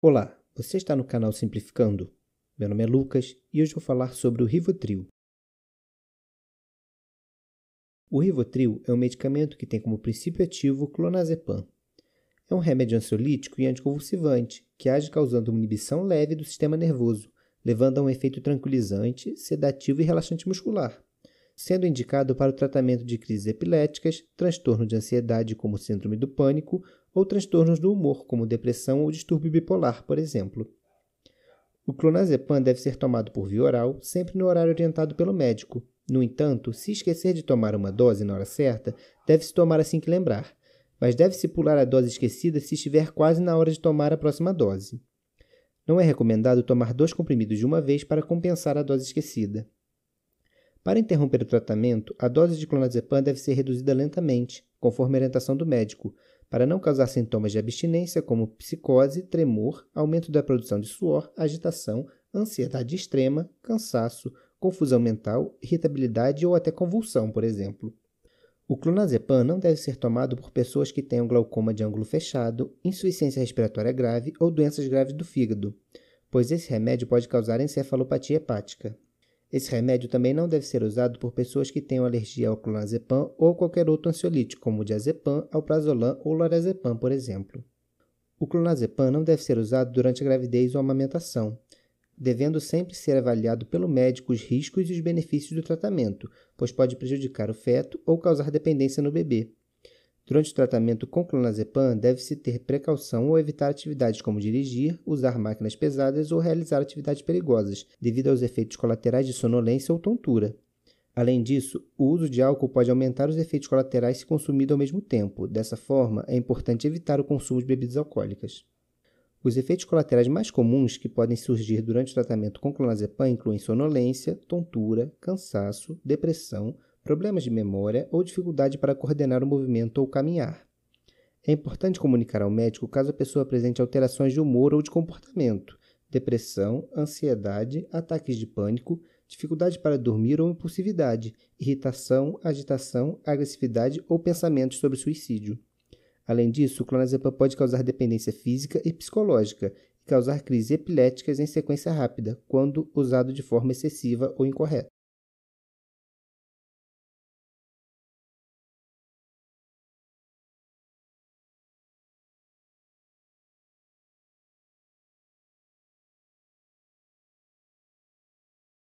Olá, você está no canal Simplificando. Meu nome é Lucas e hoje vou falar sobre o Rivotril. O Rivotril é um medicamento que tem como princípio ativo clonazepam. É um remédio ansiolítico e anticonvulsivante que age causando uma inibição leve do sistema nervoso, levando a um efeito tranquilizante, sedativo e relaxante muscular, sendo indicado para o tratamento de crises epiléticas, transtorno de ansiedade como síndrome do pânico, ou transtornos do humor, como depressão ou distúrbio bipolar, por exemplo. O clonazepam deve ser tomado por via oral, sempre no horário orientado pelo médico. No entanto, se esquecer de tomar uma dose na hora certa, deve-se tomar assim que lembrar, mas deve-se pular a dose esquecida se estiver quase na hora de tomar a próxima dose. Não é recomendado tomar dois comprimidos de uma vez para compensar a dose esquecida. Para interromper o tratamento, a dose de clonazepam deve ser reduzida lentamente, conforme a orientação do médico, para não causar sintomas de abstinência como psicose, tremor, aumento da produção de suor, agitação, ansiedade extrema, cansaço, confusão mental, irritabilidade ou até convulsão, por exemplo. O clonazepam não deve ser tomado por pessoas que tenham glaucoma de ângulo fechado, insuficiência respiratória grave ou doenças graves do fígado, pois esse remédio pode causar encefalopatia hepática. Esse remédio também não deve ser usado por pessoas que tenham alergia ao clonazepam ou qualquer outro ansiolítico, como o diazepam, alprazolam ou lorazepam, por exemplo. O clonazepam não deve ser usado durante a gravidez ou a amamentação, devendo sempre ser avaliado pelo médico os riscos e os benefícios do tratamento, pois pode prejudicar o feto ou causar dependência no bebê. Durante o tratamento com clonazepam, deve-se ter precaução ou evitar atividades como dirigir, usar máquinas pesadas ou realizar atividades perigosas, devido aos efeitos colaterais de sonolência ou tontura. Além disso, o uso de álcool pode aumentar os efeitos colaterais se consumido ao mesmo tempo. Dessa forma, é importante evitar o consumo de bebidas alcoólicas. Os efeitos colaterais mais comuns que podem surgir durante o tratamento com clonazepam incluem sonolência, tontura, cansaço, depressão, problemas de memória ou dificuldade para coordenar o movimento ou caminhar. É importante comunicar ao médico caso a pessoa apresente alterações de humor ou de comportamento, depressão, ansiedade, ataques de pânico, dificuldade para dormir ou impulsividade, irritação, agitação, agressividade ou pensamentos sobre suicídio. Além disso, o clonazepam pode causar dependência física e psicológica e causar crises epiléticas em sequência rápida, quando usado de forma excessiva ou incorreta.